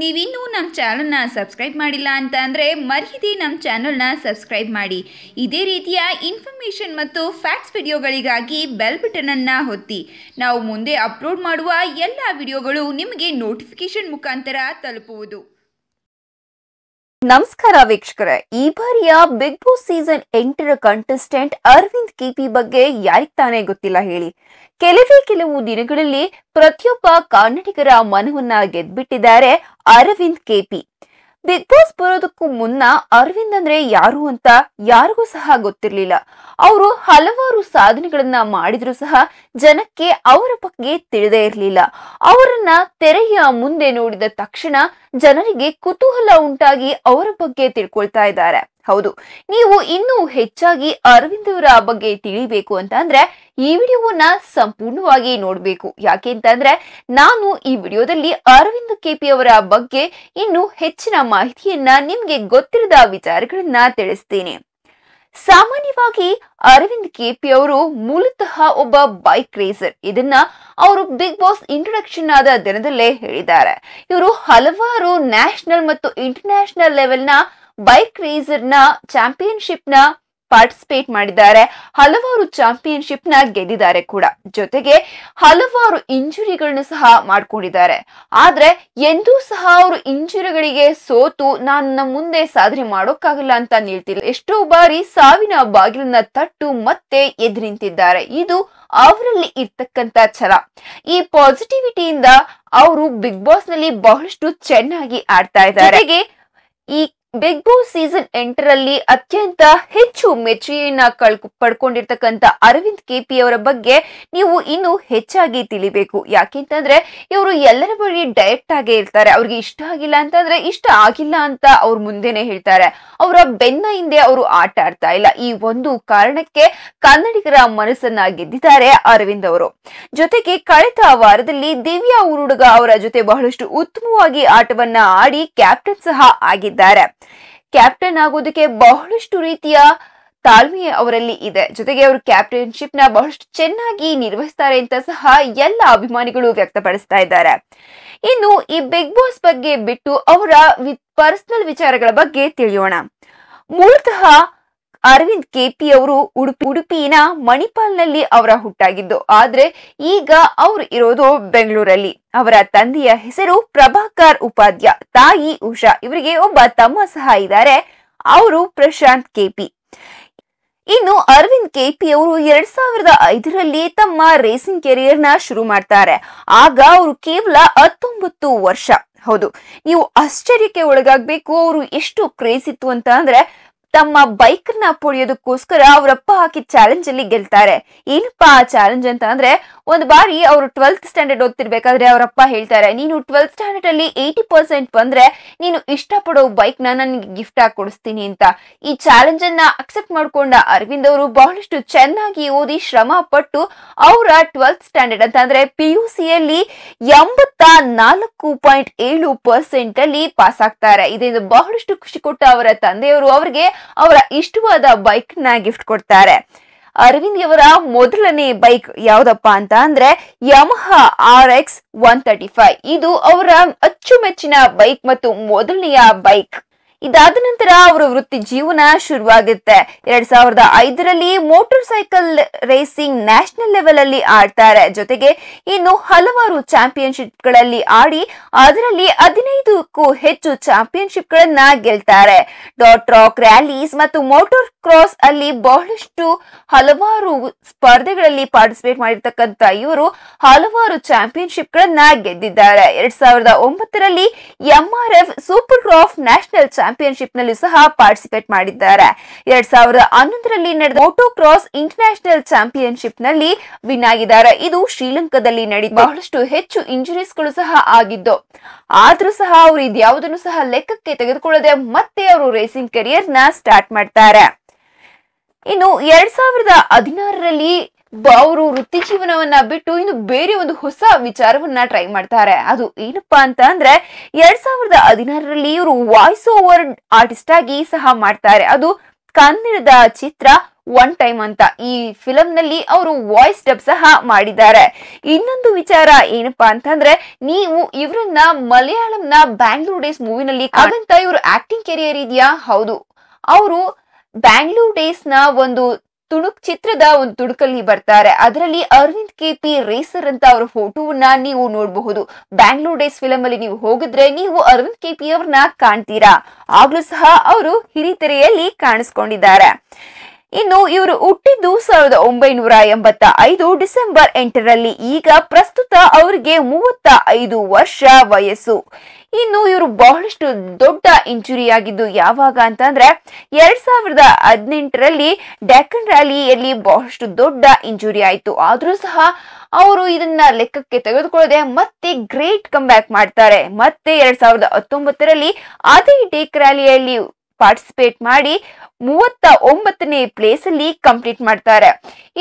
ನೀವಿನ್ನೂ ನಮ್ಮ ಚಾನಲ್ನ ಸಬ್ಸ್ಕ್ರೈಬ್ ಮಾಡಿಲ್ಲ ಅಂತ ಅಂದರೆ ಮರ್ಯಾದೆ ನಮ್ಮ ಚಾನಲ್ನ ಸಬ್ಸ್ಕ್ರೈಬ್ ಮಾಡಿ ಇದೇ ರೀತಿಯ ಇನ್ಫಾರ್ಮೇಷನ್ ಮತ್ತು ಫ್ಯಾಕ್ಟ್ಸ್ ವಿಡಿಯೋಗಳಿಗಾಗಿ ಬೆಲ್ ಬಟನನ್ನು ಹೊತ್ತಿ ನಾವು ಮುಂದೆ ಅಪ್ಲೋಡ್ ಮಾಡುವ ಎಲ್ಲ ವಿಡಿಯೋಗಳು ನಿಮಗೆ ನೋಟಿಫಿಕೇಷನ್ ಮುಖಾಂತರ ತಲುಪುವುದು ನಮಸ್ಕಾರ ವೀಕ್ಷಕರೇ ಈ ಬಾರಿಯ ಬಿಗ್ ಬಾಸ್ ಸೀಸನ್ ಎಂಟರ ಕಂಟೆಸ್ಟೆಂಟ್ ಅರವಿಂದ್ ಕೆಪಿ ಬಗ್ಗೆ ಯಾರಿಗ್ ತಾನೇ ಗೊತ್ತಿಲ್ಲ ಹೇಳಿ ಕೆಲವೇ ಕೆಲವು ದಿನಗಳಲ್ಲಿ ಪ್ರತಿಯೊಬ್ಬ ಕನ್ನಡಿಗರ ಮನವನ್ನ ಗೆದ್ಬಿಟ್ಟಿದ್ದಾರೆ ಅರವಿಂದ್ ಕೆಪಿ ಬಿಗ್ ಬಾಸ್ ಬರೋದಕ್ಕೂ ಮುನ್ನ ಅರವಿಂದ್ ಅಂದ್ರೆ ಯಾರು ಅಂತ ಯಾರಿಗೂ ಸಹ ಗೊತ್ತಿರಲಿಲ್ಲ ಅವರು ಹಲವಾರು ಸಾಧನೆಗಳನ್ನ ಮಾಡಿದ್ರು ಸಹ ಜನಕ್ಕೆ ಅವರ ಬಗ್ಗೆ ತಿಳಿದೇ ಇರಲಿಲ್ಲ ಅವರನ್ನ ತೆರೆಯ ಮುಂದೆ ನೋಡಿದ ತಕ್ಷಣ ಜನರಿಗೆ ಕುತೂಹಲ ಉಂಟಾಗಿ ಅವರ ಬಗ್ಗೆ ತಿಳ್ಕೊಳ್ತಾ ಇದ್ದಾರೆ ಹೌದು ನೀವು ಇನ್ನೂ ಹೆಚ್ಚಾಗಿ ಅರವಿಂದ್ ಅವರ ಬಗ್ಗೆ ತಿಳಿಬೇಕು ಅಂತ ಅಂದ್ರೆ ಈ ವಿಡಿಯೋವನ್ನ ಸಂಪೂರ್ಣವಾಗಿ ನೋಡ್ಬೇಕು ಯಾಕೆ ಅಂತಂದ್ರೆ ನಾನು ಈ ವಿಡಿಯೋದಲ್ಲಿ ಅರವಿಂದ್ ಕೆಪಿ ಅವರ ಬಗ್ಗೆ ಇನ್ನು ಹೆಚ್ಚಿನ ಮಾಹಿತಿಯನ್ನ ನಿಮ್ಗೆ ಗೊತ್ತಿರದ ವಿಚಾರಗಳನ್ನ ತಿಳಿಸ್ತೇನೆ ಸಾಮಾನ್ಯವಾಗಿ ಅರವಿಂದ್ ಕೆಪಿ ಅವರು ಮೂಲತಃ ಒಬ್ಬ ಬೈಕ್ ರೇಸರ್ ಇದನ್ನ ಅವರು ಬಿಗ್ ಬಾಸ್ ಇಂಟ್ರೊಡಕ್ಷನ್ ಆದ ದಿನದಲ್ಲೇ ಹೇಳಿದ್ದಾರೆ ಇವರು ಹಲವಾರು ನ್ಯಾಷನಲ್ ಮತ್ತು ಇಂಟರ್ನ್ಯಾಷನಲ್ ಲೆವೆಲ್ನ ಬೈಕ್ ರೇಸರ್ ನ ಚಾಂಪಿಯನ್ಶಿಪ್ ನ ಪಾರ್ಟಿಸಿಪೇಟ್ ಮಾಡಿದ್ದಾರೆ ಹಲವಾರು ಚಾಂಪಿಯನ್ಶಿಪ್ ನ ಗೆದ್ದಿದ್ದಾರೆ ಕೂಡ ಜೊತೆಗೆ ಹಲವಾರು ಇಂಜುರಿಗಳನ್ನು ಸಹ ಮಾಡಿಕೊಂಡಿದ್ದಾರೆ ಆದ್ರೆ ಎಂದೂ ಸಹ ಅವರು ಇಂಜುರಿಗಳಿಗೆ ಸೋತು ನನ್ನ ಮುಂದೆ ಸಾಧನೆ ಮಾಡೋಕ್ಕಾಗಲ್ಲ ಅಂತ ನಿಲ್ತಿಲ್ಲ ಎಷ್ಟೋ ಬಾರಿ ಸಾವಿನ ಬಾಗಿಲನ್ನ ತಟ್ಟು ಮತ್ತೆ ಎದುರಿಂತಿದ್ದಾರೆ ನಿಂತಿದ್ದಾರೆ ಇದು ಅವರಲ್ಲಿ ಇರ್ತಕ್ಕಂತ ಛಲ ಈ ಪಾಸಿಟಿವಿಟಿಯಿಂದ ಅವರು ಬಿಗ್ ಬಾಸ್ ನಲ್ಲಿ ಬಹಳಷ್ಟು ಚೆನ್ನಾಗಿ ಆಡ್ತಾ ಇದ್ದಾರೆ ಈ ಬಿಗ್ ಬಾಸ್ ಸೀಸನ್ ಎಂಟರಲ್ಲಿ ಅತ್ಯಂತ ಹೆಚ್ಚು ಮೆಚ್ಚುಗೆಯನ್ನ ಕಳ್ ಪಡ್ಕೊಂಡಿರ್ತಕ್ಕಂಥ ಅರವಿಂದ್ ಕೆಪಿ ಅವರ ಬಗ್ಗೆ ನೀವು ಇನ್ನು ಹೆಚ್ಚಾಗಿ ತಿಳಿಬೇಕು ಯಾಕೆಂತಂದ್ರೆ ಇವರು ಎಲ್ಲರ ಬಳಿ ಡೈರೆಕ್ಟ್ ಆಗೇ ಇರ್ತಾರೆ ಅವ್ರಿಗೆ ಇಷ್ಟ ಆಗಿಲ್ಲ ಅಂತಂದ್ರೆ ಇಷ್ಟ ಆಗಿಲ್ಲ ಅಂತ ಅವ್ರ ಮುಂದೆನೆ ಹೇಳ್ತಾರೆ ಅವರ ಬೆನ್ನ ಹಿಂದೆ ಅವರು ಆಟ ಆಡ್ತಾ ಇಲ್ಲ ಈ ಒಂದು ಕಾರಣಕ್ಕೆ ಕನ್ನಡಿಗರ ಮನಸ್ಸನ್ನ ಗೆದ್ದಿದ್ದಾರೆ ಅರವಿಂದ್ ಅವರು ಜೊತೆಗೆ ಕಳೆದ ವಾರದಲ್ಲಿ ದಿವ್ಯಾ ಹುಡುಗ ಅವರ ಜೊತೆ ಬಹಳಷ್ಟು ಉತ್ತಮವಾಗಿ ಆಟವನ್ನ ಆಡಿ ಕ್ಯಾಪ್ಟನ್ ಸಹ ಆಗಿದ್ದಾರೆ ಕ್ಯಾಪ್ಟನ್ ಆಗೋದಕ್ಕೆ ಬಹಳಷ್ಟು ರೀತಿಯ ತಾಳ್ಮೆ ಅವರಲ್ಲಿ ಇದೆ ಜೊತೆಗೆ ಅವರು ಕ್ಯಾಪ್ಟನ್ಶಿಪ್ ನ ಬಹಳಷ್ಟು ಚೆನ್ನಾಗಿ ನಿರ್ವಹಿಸ್ತಾರೆ ಅಂತ ಸಹ ಎಲ್ಲ ಅಭಿಮಾನಿಗಳು ವ್ಯಕ್ತಪಡಿಸ್ತಾ ಇದ್ದಾರೆ ಇನ್ನು ಈ ಬಿಗ್ ಬಾಸ್ ಬಗ್ಗೆ ಬಿಟ್ಟು ಅವರ ಪರ್ಸನಲ್ ವಿಚಾರಗಳ ಬಗ್ಗೆ ತಿಳಿಯೋಣ ಮೂಲತಃ ಅರವಿಂದ್ ಕೆಪಿ ಅವರು ಉಡುಪಿ ಉಡುಪಿನ ಮಣಿಪಾಲ್ನಲ್ಲಿ ಅವರ ಹುಟ್ಟಾಗಿದ್ದು ಆದ್ರೆ ಈಗ ಅವರು ಇರೋದು ಬೆಂಗಳೂರಲ್ಲಿ ಅವರ ತಂದೆಯ ಹೆಸರು ಪ್ರಭಾಕರ್ ಉಪಾಧ್ಯ ತಾಯಿ ಉಷಾ ಇವರಿಗೆ ಒಬ್ಬ ತಮ್ಮ ಸಹ ಇದ್ದಾರೆ ಅವರು ಪ್ರಶಾಂತ್ ಕೆಪಿ ಇನ್ನು ಅರವಿಂದ್ ಕೆಪಿ ಅವರು ಎರಡ್ ಸಾವಿರದ ಐದರಲ್ಲಿ ತಮ್ಮ ರೇಸಿಂಗ್ ಕೆರಿಯರ್ ನ ಶುರು ಮಾಡ್ತಾರೆ ಆಗ ಅವರು ಕೇವಲ ಹತ್ತೊಂಬತ್ತು ವರ್ಷ ಹೌದು ನೀವು ಆಶ್ಚರ್ಯಕ್ಕೆ ಒಳಗಾಗಬೇಕು ಅವರು ಎಷ್ಟು ಕ್ರೇಜ್ ಇತ್ತು ಅಂತ ಅಂದ್ರೆ ತಮ್ಮ ಬೈಕ್ ನ ಪುಡಿಯೋದಕ್ಕೋಸ್ಕರ ಅವರಪ್ಪ ಹಾಕಿ ಚಾಲೆಂಜ್ ಅಲ್ಲಿ ಗೆಲ್ತಾರೆ ಏನಪ್ಪಾ ಆ ಚಾಲೆಂಜ್ ಅಂತ ಅಂದ್ರೆ ಒಂದ್ ಬಾರಿ ಅವರು ಟ್ವೆಲ್ತ್ ಸ್ಟ್ಯಾಂಡರ್ಡ್ ಓದ್ತಿರ್ಬೇಕಾದ್ರೆ ಅವರಪ್ಪ ಹೇಳ್ತಾರೆ ನೀನು ಟ್ವೆಲ್ತ್ ಸ್ಟ್ಯಾಂಡರ್ಡ್ ಅಲ್ಲಿ ಏಯ್ಟಿ ಪರ್ಸೆಂಟ್ ಬಂದ್ರೆ ನೀನು ಇಷ್ಟಪಡೋ ಬೈಕ್ ನ ನನಗೆ ಗಿಫ್ಟ್ ಆಗಿ ಕೊಡಿಸ್ತೀನಿ ಅಂತ ಈ ಚಾಲೆಂಜ್ ಅನ್ನ ಅಕ್ಸೆಪ್ಟ್ ಮಾಡ್ಕೊಂಡ ಅರವಿಂದ್ ಅವರು ಬಹಳಷ್ಟು ಚೆನ್ನಾಗಿ ಓದಿ ಶ್ರಮ ಪಟ್ಟು ಅವರ ಟ್ವೆಲ್ತ್ ಸ್ಟ್ಯಾಂಡರ್ಡ್ ಅಂತ ಅಂದ್ರೆ ಪಿ ಯು ಸಿಯಲ್ಲಿ ಎಂಬತ್ತ ನಾಲ್ಕು ಪಾಯಿಂಟ್ ಏಳು ಪರ್ಸೆಂಟ್ ಅಲ್ಲಿ ಪಾಸ್ ಆಗ್ತಾರೆ ಇದರಿಂದ ಬಹಳಷ್ಟು ಖುಷಿ ಕೊಟ್ಟ ಅವರ ತಂದೆಯವರು ಅವರಿಗೆ ಅವರ ಇಷ್ಟವಾದ ಬೈಕ್ ನ ಗಿಫ್ಟ್ ಕೊಡ್ತಾರೆ ಅರವಿಂದ್ ಅವರ ಮೊದಲನೇ ಬೈಕ್ ಯಾವ್ದಪ್ಪ ಅಂತ ಅಂದ್ರೆ Yamaha R X one thirty five ಇದು ಅವರ ಅಚ್ಚುಮೆಚ್ಚಿನ ಬೈಕ್ ಮತ್ತು ಮೊದಲನೆಯ ಬೈಕ್ ಇದಾದ ನಂತರ ಅವರ ವೃತ್ತಿ ಜೀವನ ಶುರುವಾಗುತ್ತೆ ಎರಡ್ ಸಾವಿರದ ಐದರಲ್ಲಿ motorcycle racing national level ಅಲ್ಲಿ ಆಡ್ತಾರೆ ಜೊತೆಗೆ ಇನ್ನು ಹಲವಾರು ಚಾಂಪಿಯನ್ಶಿಪ್ ಗಳಲ್ಲಿ ಆಡಿ ಅದರಲ್ಲಿ ಹದಿನೈದಕ್ಕೂ ಹೆಚ್ಚು ಚಾಂಪಿಯನ್ಶಿಪ್ ಗಳನ್ನ ಗೆಲ್ತಾರೆ ಡಾಟ್ ರಾಕ್ ರ್ಯಾಲೀಸ್ ಮತ್ತು ಮೋಟಾರ್ ಕ್ರಾಸ್ ಅಲ್ಲಿ ಬಹಳಷ್ಟು ಹಲವಾರು ಸ್ಪರ್ಧೆಗಳಲ್ಲಿ ಪಾರ್ಟಿಸಿಪೇಟ್ ಮಾಡಿರ್ತಕ್ಕಂತ ಇವರು ಹಲವಾರು ಚಾಂಪಿಯನ್ಶಿಪ್ ಗಳನ್ನ ಗೆದ್ದಿದ್ದಾರೆ ಎರಡ್ ಸಾವಿರದ ಒಂಬತ್ತರಲ್ಲಿ MRF supercross national championship ನಲ್ಲಿ ಸಹ ಪಾರ್ಟಿಸಿಪೇಟ್ ಮಾಡಿದ್ದಾರೆ ಎರಡ್ ಸಾವಿರದ ಹನ್ನೊಂದರಲ್ಲಿ ನಡೆದ ಮೋಟೋ ಕ್ರಾಸ್ ಇಂಟರ್ನ್ಯಾಷನಲ್ ಚಾಂಪಿಯನ್ಶಿಪ್ ನಲ್ಲಿ ವಿನ್ ಆಗಿದ್ದಾರೆ ಇದು ಶ್ರೀಲಂಕಾದಲ್ಲಿ ನಡೆದ ಬಹಳಷ್ಟು ಹೆಚ್ಚು ಇಂಜುರೀಸ್ ಗಳು ಸಹ ಆಗಿದ್ದು ಆದ್ರೂ ಸಹ ಅವರು ಇದ್ಯಾವುದನ್ನು ಸಹ ಲೆಕ್ಕಕ್ಕೆ ತೆಗೆದುಕೊಳ್ಳದೆ ಮತ್ತೆ ಅವರು ರೇಸಿಂಗ್ ಕೆರಿಯರ್ ನ ಸ್ಟಾರ್ಟ್ ಮಾಡ್ತಾರೆ ಇನ್ನು ಎರಡ್ ಸಾವಿರದ ಹದಿನಾರರಲ್ಲಿ ಅವರು ವೃತ್ತಿ ಜೀವನವನ್ನ ಬಿಟ್ಟು ಇನ್ನು ಬೇರೆ ಒಂದು ಹೊಸ ವಿಚಾರವನ್ನ ಟ್ರೈ ಮಾಡ್ತಾರೆ ಅದು ಏನಪ್ಪಾ ಅಂತ ಅಂದ್ರೆ ಎರಡ್ ಸಾವಿರದ ಹದಿನಾರರಲ್ಲಿ ಇವರು ವಾಯ್ಸ್ ಓವರ್ ಆರ್ಟಿಸ್ಟ್ ಆಗಿ ಸಹ ಮಾಡ್ತಾರೆ ಅದು ಕನ್ನಡದ ಚಿತ್ರ ಒನ್ ಟೈಮ್ ಅಂತ ಈ ಫಿಲಂ ನಲ್ಲಿ ಅವರು ವಾಯ್ಸ್ ಡಬ್ ಸಹ ಮಾಡಿದ್ದಾರೆ ಇನ್ನೊಂದು ವಿಚಾರ ಏನಪ್ಪಾ ಅಂತಂದ್ರೆ ನೀವು ಇವರನ್ನ ಮಲಯಾಳಂನ ಬ್ಯಾಂಗ್ಳೂರ್ ಡೇಸ್ ಮೂವಿನಲ್ಲಿ ಹಾಗಂತ ಇವರು ಆಕ್ಟಿಂಗ್ ಕೆರಿಯರ್ ಇದೆಯಾ ಹೌದು ಅವರು ಬ್ಯಾಂಗ್ಳೂರ್ ಡೇಸ್ ನ ಒಂದು ತುಣುಕ್ ಚಿತ್ರದ ಒಂದು ತುಣುಕಲ್ಲಿ ಬರ್ತಾರೆ ಅದರಲ್ಲಿ ಅರವಿಂದ್ ಕೆ ಪಿ ರೇಸರ್ ಅಂತ ಅವರ ಫೋಟೋವನ್ನ ನೀವು ನೋಡಬಹುದು ಬ್ಯಾಂಗ್ಳೂರ್ ಡೇಸ್ ಫಿಲಮ್ ಅಲ್ಲಿ ನೀವು ಹೋಗಿದ್ರೆ ನೀವು ಅರವಿಂದ್ ಕೆ ಪಿ ಅವ್ರನ್ನ ಕಾಣ್ತೀರಾ ಆಗ್ಲೂ ಸಹ ಅವರು ಹಿರಿತೆರೆಯಲ್ಲಿ ಕಾಣಿಸ್ಕೊಂಡಿದ್ದಾರೆ ಇನ್ನು ಇವರು ಹುಟ್ಟಿದ್ದು ಸಾವಿರದ ಒಂಬೈನೂರ ಎಂಬತ್ತ ಐದು ಡಿಸೆಂಬರ್ ಎಂಟರಲ್ಲಿ ಈಗ ಪ್ರಸ್ತುತ ಅವರಿಗೆ ಮೂವತ್ತ ಐದು ವರ್ಷ ವಯಸ್ಸು ಇನ್ನು ಇವರು ಬಹಳಷ್ಟು ದೊಡ್ಡ ಇಂಜುರಿ ಆಗಿದ್ದು ಯಾವಾಗ ಅಂದ್ರೆ ಎರಡ್ ಸಾವಿರದ ಹದಿನೆಂಟರಲ್ಲಿ ಡ್ಯಾಕನ್ ರ್ಯಾಲಿಯಲ್ಲಿ ಬಹಳಷ್ಟು ದೊಡ್ಡ ಇಂಜುರಿ ಆಯಿತು ಆದರೂ ಸಹ ಅವರು ಇದನ್ನ ಲೆಕ್ಕಕ್ಕೆ ತೆಗೆದುಕೊಳ್ಳದೆ ಮತ್ತೆ ಗ್ರೇಟ್ ಕಮ್ ಬ್ಯಾಕ್ ಮಾಡ್ತಾರೆ ಮತ್ತೆ ಎರಡ್ ಸಾವಿರದ ಹತ್ತೊಂಬತ್ತರಲ್ಲಿ ಅದೇ ಡೇಕ್ ರ್ಯಾಲಿಯಲ್ಲಿ ಪಾರ್ಟಿಸಿಪೇಟ್ ಮಾಡಿ ಮೂವತ್ತ ಒಂಬತ್ತನೇ ಪ್ಲೇಸ್ ಅಲ್ಲಿ ಕಂಪ್ಲೀಟ್ ಮಾಡ್ತಾರೆ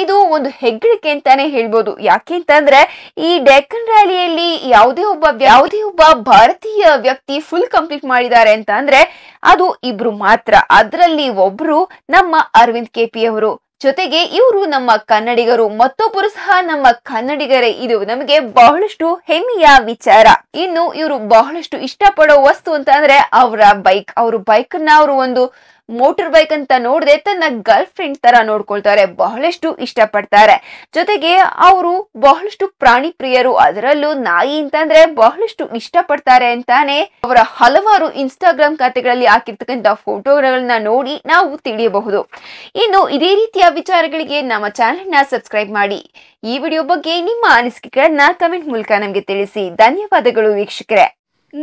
ಇದು ಒಂದು ಹೆಗ್ಗಳಿಕೆ ಅಂತಾನೆ ಹೇಳ್ಬೋದು ಯಾಕೆ ಅಂತಂದ್ರೆ ಈ ಡೆಕ್ಕನ್ ರ್ಯಾಲಿಯಲ್ಲಿ ಯಾವುದೇ ಒಬ್ಬ ಯಾವುದೇ ಒಬ್ಬ ಭಾರತೀಯ ವ್ಯಕ್ತಿ ಫುಲ್ ಕಂಪ್ಲೀಟ್ ಮಾಡಿದ್ದಾರೆ ಅಂತ ಅಂದ್ರೆ ಅದು ಇಬ್ರು ಮಾತ್ರ ಅದರಲ್ಲಿ ಒಬ್ರು ನಮ್ಮ ಅರವಿಂದ್ ಕೆಪಿ ಅವರು ಜೊತೆಗೆ ಇವರು ನಮ್ಮ ಕನ್ನಡಿಗರು ಮತ್ತೊಬ್ಬರು ಸಹ ನಮ್ಮ ಕನ್ನಡಿಗರೇ ಇದು ನಮಗೆ ಬಹಳಷ್ಟು ಹೆಮ್ಮೆಯ ವಿಚಾರ ಇನ್ನು ಇವರು ಬಹಳಷ್ಟು ಇಷ್ಟಪಡೋ ವಸ್ತು ಅಂತ ಅವರ ಬೈಕ್ ಅವರು ಬೈಕ್ ಅವರು ಒಂದು ಮೋಟರ್ ಬೈಕ್ ಅಂತ ನೋಡದೆ ತನ್ನ ಗರ್ಲ್ ಫ್ರೆಂಡ್ ತರ ನೋಡ್ಕೊಳ್ತಾರೆ ಬಹಳಷ್ಟು ಇಷ್ಟಪಡ್ತಾರೆ ಜೊತೆಗೆ ಅವರು ಬಹಳಷ್ಟು ಪ್ರಾಣಿ ಪ್ರಿಯರು ಅದರಲ್ಲೂ ನಾಯಿ ಅಂತಂದ್ರೆ ಬಹಳಷ್ಟು ಇಷ್ಟಪಡ್ತಾರೆ ಅಂತಾನೆ ಅವರ ಹಲವಾರು ಇನ್ಸ್ಟಾಗ್ರಾಮ್ ಖಾತೆಗಳಲ್ಲಿ ಹಾಕಿರ್ತಕ್ಕಂಥ ಫೋಟೋಗಳನ್ನ ನೋಡಿ ನಾವು ತಿಳಿಯಬಹುದು ಇನ್ನು ಇದೇ ರೀತಿಯ ವಿಚಾರಗಳಿಗೆ ನಮ್ಮ ಚಾನೆಲ್ ನ ಸಬ್ಸ್ಕ್ರೈಬ್ ಮಾಡಿ ಈ ವಿಡಿಯೋ ಬಗ್ಗೆ ನಿಮ್ಮ ಅನಿಸಿಕೆಗಳನ್ನ ಕಮೆಂಟ್ ಮೂಲಕ ನಮಗೆ ತಿಳಿಸಿ ಧನ್ಯವಾದಗಳು ವೀಕ್ಷಕರೇ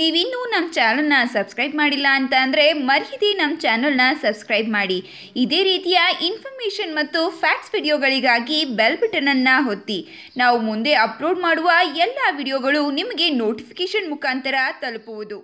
ನೀವಿನ್ನೂ ನಮ್ಮ ಚಾನಲ್ನ ಸಬ್ಸ್ಕ್ರೈಬ್ ಮಾಡಿಲ್ಲ ಅಂತ ಅಂದರೆ ಮರ್ಯಾದೆ ನಮ್ಮ ಚಾನಲ್ನ ಸಬ್ಸ್ಕ್ರೈಬ್ ಮಾಡಿ ಇದೇ ರೀತಿಯ ಇನ್ಫಾರ್ಮೇಷನ್ ಮತ್ತು ಫ್ಯಾಕ್ಟ್ಸ್ ವಿಡಿಯೋಗಳಿಗಾಗಿ ಬೆಲ್ ಬಟನನ್ನು ಹೊತ್ತಿ ನಾವು ಮುಂದೆ ಅಪ್ಲೋಡ್ ಮಾಡುವ ಎಲ್ಲ ವಿಡಿಯೋಗಳು ನಿಮಗೆ ನೋಟಿಫಿಕೇಷನ್ ಮುಖಾಂತರ ತಲುಪುವುದು